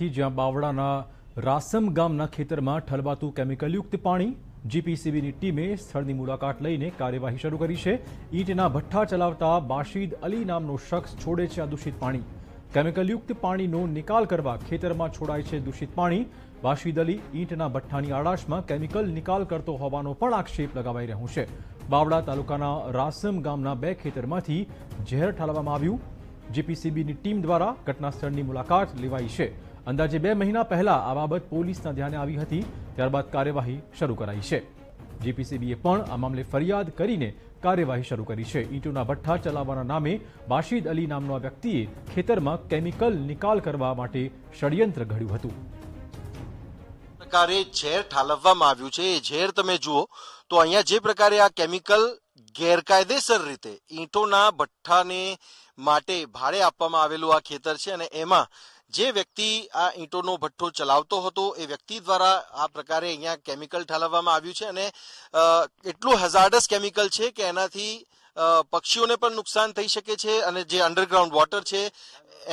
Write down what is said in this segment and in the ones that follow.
થી જ્યાં બાવળાના રાસમ ગામના ખેતરમાં ઠલવાતું કેમિકલયુક્ત પાણી જીપીસીબીની ટીમે સ્થળની મુલાકાત લઈને કાર્યવાહી શરૂ કરી છે ઈંટના ભઠ્ઠા ચલાવતા બાશીદ અલી નામનો શખ્સ છોડે છે આ દૂષિત પાણી કેમિકલયુક્ત પાણીનો નિકાલ કરવા ખેતરમાં છોડાય છે દૂષિત પાણી બાશીદ અલી ઈંટના ભઠ્ઠાની આડાશમાં કેમિકલ નિકાલ કરતો હોવાનો પણ આક્ષેપ લગાવાઈ રહ્યો છે બાવડા તાલુકાના રાસમ ગામના બે ખેતરમાંથી ઝેર ઠાલવામાં આવ્યું જીપીસીબીની ટીમ દ્વારા ઘટનાસ્થળની મુલાકાત લેવાઈ છે અંદાજે બે મહિના પહેલા આ બાબત પોલીસના ધ્યાને આવી હતી ત્યારબાદ કાર્યવાહી શરૂ કરાઈ છે જીપીસીબીએ પણ આ મામલે ફરિયાદ કરીને કાર્યવાહી શરૂ કરી છે ઈંટોના ભઠ્ઠા ચલાવવાના નામે બાશીદ અલી નામનો આ વ્યક્તિએ ખેતરમાં કેમિકલ નિકાલ કરવા માટે ષડયંત્ર ઘડ્યું હતું પ્રકારે ઝેર ઠાલવવામાં આવ્યું છે એ ઝેર તમે જુઓ તો અહીંયા જે પ્રકારે આ કેમિકલ ગેરકાયદેસર રીતે ઈંટોના ભઠ્ઠાને માટે ભાડે આપવામાં આવેલું આ ખેતર છે અને એમાં જે વ્યક્તિ આ ઈંટોનો ભઠ્ઠો ચલાવતો હતો એ વ્યક્તિ દ્વારા આ પ્રકારે અહીંયા કેમિકલ ઠાલવવામાં આવ્યું છે અને એટલું હઝાર્ડસ કેમિકલ છે કે એનાથી પક્ષીઓને પણ નુકસાન થઈ શકે છે અને જે અંડરગ્રાઉન્ડ વોટર છે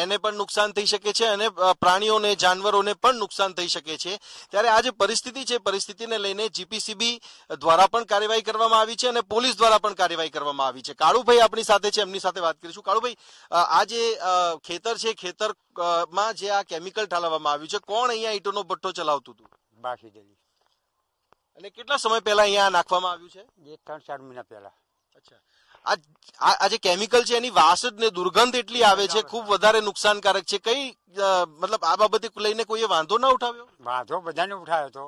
એને પણ નુકસાન થઈ શકે છે અને પ્રાણીઓને જાનવરોને પણ નુકસાન થઈ શકે છે ત્યારે આ જે પરિસ્થિતિ છે પરિસ્થિતિને લઈને જીપીસીબી દ્વારા પણ કાર્યવાહી કરવામાં આવી છે અને પોલીસ દ્વારા પણ કાર્યવાહી કરવામાં આવી છે કાળુભાઈ આપણી સાથે છે એમની સાથે વાત કરીશું કાળુભાઈ આ જે ખેતર છે ખેતર માં જે આ કેમિકલ ઠાલવવામાં આવ્યું છે કોણ અહીંયા ઈંટોનો ભઠ્ઠો ચલાવતું હતું બાકી અને કેટલા સમય પહેલા અહીંયા નાખવામાં આવ્યું છે એક ત્રણ ચાર મહિના પહેલા અચ્છા આ જે કેમિકલ છે એની વાસ જ ને દુર્ગંધ એટલી આવે છે ખૂબ વધારે નુકસાનકારક છે કઈ મતલબ આ બાબતે લઈને કોઈએ વાંધો ના ઉઠાવ્યો વાંધો બધાને ઉઠાવ્યો તો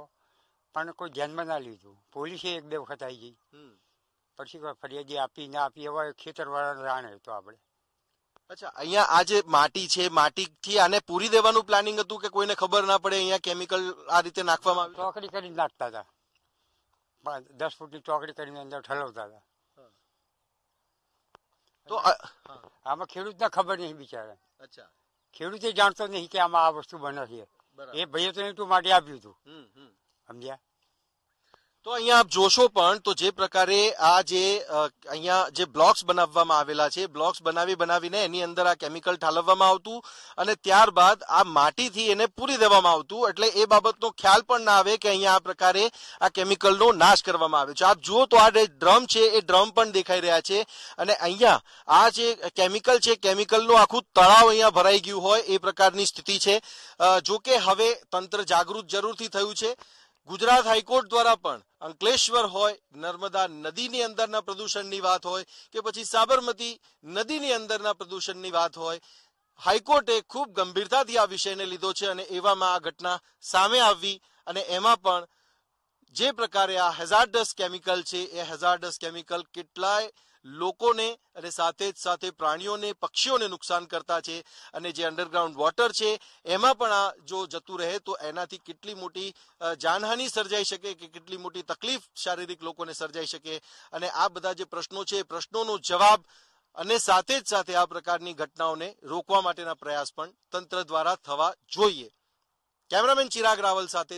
પણ કોઈ ધ્યાનમાં ના લીધું પોલીસે એક બે વખત આવી ગઈ પછી ફરિયાદી આપી ના આપી એવા ખેતરવાળા જાણે તો આપણે અચ્છા અહીંયા આ જે માટી છે માટીથી આને પૂરી દેવાનું પ્લાનિંગ હતું કે કોઈને ખબર ના પડે અહીંયા કેમિકલ આ રીતે નાખવામાં આવે ચોકડી કરીને નાખતા હતા દસ ફૂટની ચોકડી કરીને અંદર ઠલવતા હતા તો આમાં ખેડૂતને ખબર નહીં બિચારા અચ્છા ખેડૂતે જાણતો નહીં કે આમાં આ વસ્તુ બને છે એ ભાઈએ તો એટલું માટે આપ્યું હતું સમજ્યા તો અહીંયા આપ જોશો પણ તો જે પ્રકારે આ જે અહીંયા જે બ્લોક્સ બનાવવામાં આવેલા છે બ્લોક્સ બનાવી બનાવીને એની અંદર આ કેમિકલ ઠાલવવામાં આવતું અને ત્યારબાદ આ માટીથી એને પૂરી દેવામાં આવતું એટલે એ બાબતનો ખ્યાલ પણ ના આવે કે અહીંયા આ પ્રકારે આ કેમિકલનો નાશ કરવામાં આવે છે આપ જુઓ તો આ ડ્રમ છે એ ડ્રમ પણ દેખાઈ રહ્યા છે અને અહીંયા આ જે કેમિકલ છે કેમિકલનું આખું તળાવ અહીંયા ભરાઈ ગયું હોય એ પ્રકારની સ્થિતિ છે જો કે હવે તંત્ર જાગૃત જરૂરથી થયું છે ગુજરાત હાઈકોર્ટ દ્વારા પણ અંકલેશ્વર હોય નર્મદા નદીની અંદરના પ્રદૂષણની વાત હોય કે પછી સાબરમતી નદીની અંદરના પ્રદૂષણની વાત હોય હાઈકોર્ટે ખૂબ ગંભીરતાથી આ વિષયને લીધો છે અને એવામાં આ ઘટના સામે આવવી અને એમાં પણ જે પ્રકારે આ હેઝાર્ડસ કેમિકલ છે એ હેઝાર્ડસ કેમિકલ કેટલાય લોકોને અને સાથે જ સાથે પ્રાણીઓને પક્ષીઓને નુકસાન કરતા છે અને જે અંડરગ્રાઉન્ડ વોટર છે એમાં પણ આ જો જતું રહે તો એનાથી કેટલી મોટી જાનહાની સર્જાઈ શકે કે કેટલી મોટી તકલીફ શારીરિક લોકોને સર્જાઈ શકે અને આ બધા જે પ્રશ્નો છે એ પ્રશ્નોનો જવાબ અને સાથે જ સાથે આ પ્રકારની ઘટનાઓને રોકવા માટેના પ્રયાસ પણ તંત્ર દ્વારા થવા જોઈએ કેમેરામેન ચિરાગ રાવલ સાથે